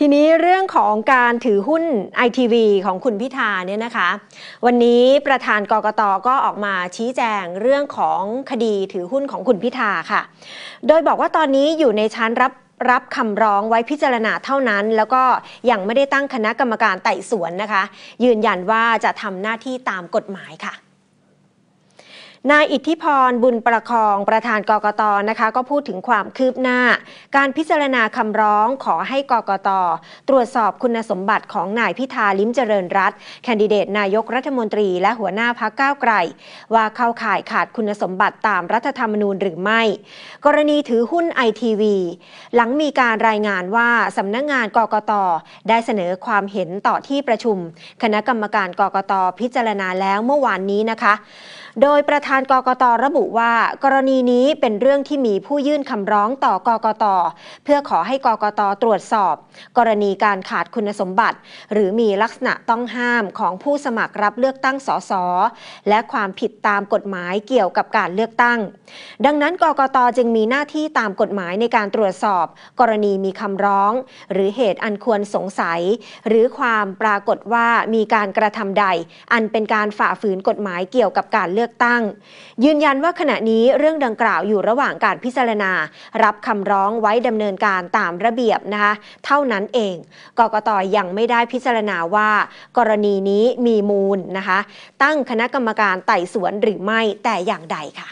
ทีนี้เรื่องของการถือหุ้นไอทีวีของคุณพิธาเนี่ยนะคะ วันนี้ประธานกกตก็ออกมาชี้แจงเรื่องของคดีถือหุ้นของคุณพิธาค่ะ โดยบอกว่าตอนนี้อยู่ในชั้นรับรับคำร้องไว้พิจารณาเท่านั้น แล้วก็ยังไม่ได้ตั้งคณะกรรมการไต่สวนนะคะ ยืนยันว่าจะทำหน้าที่ตามกฎหมายค่ะนายอิทธิพรบุญประคองประธานกกตนะคะ ก็พูดถึงความคืบหน้า การพิจารณาคำร้องขอให้กกต ตรวจสอบคุณสมบัติของนายพิธาลิ้มเจริญรัตแคนดิเดตนายกรัฐมนตรีและหัวหน้าพักก้าวไกล ว่าเข้าข่ายขาดคุณสมบัติตามรัฐธรรมนูญหรือไม่ กรณีถือหุ้นไอทีวีหลังมีการรายงานว่าสำนักงงานกกต ได้เสนอความเห็นต่อที่ประชุม คณะกรรมการกกต พิจารณาแล้วเมื่อวานนี้นะคะโดยประธานกกตระบุว่า กรณีนี้เป็นเรื่องที่มีผู้ยื่นคำ ร้องต่อกกตเพื่อขอให้กกตตรวจสอบ กรณีการขาดคุณสมบัติ หรือมีลักษณะต้องห้ามของผู้สมัครรับเลือกตั้งสสและความผิดตามกฎหมายเกี่ยวกับการเลือกตั้ง ดังนั้นกกตจึงมีหน้าที่ตามกฎหมายในการตรวจสอบ กรณีมีคำร้อง หรือเหตุอันควรสงสัย หรือความปรากฏว่ามีการกระทำใด อันเป็นการฝ่าฝืนกฎหมายเกี่ยวกับการเลือกอกตั้งยืนยันว่าขณะนี้เรื่องดังกล่าวอยู่ระหว่างการพิจารณา รับคำร้องไว้ดำเนินการตามระเบียบนะคะเท่านั้นเองกกตยังไม่ได้พิจารณาว่ากรณีนี้มีมูลนะคะ ตั้งคณะกรรมการไต่สวนหรือไม่แต่อย่างใดค่ะ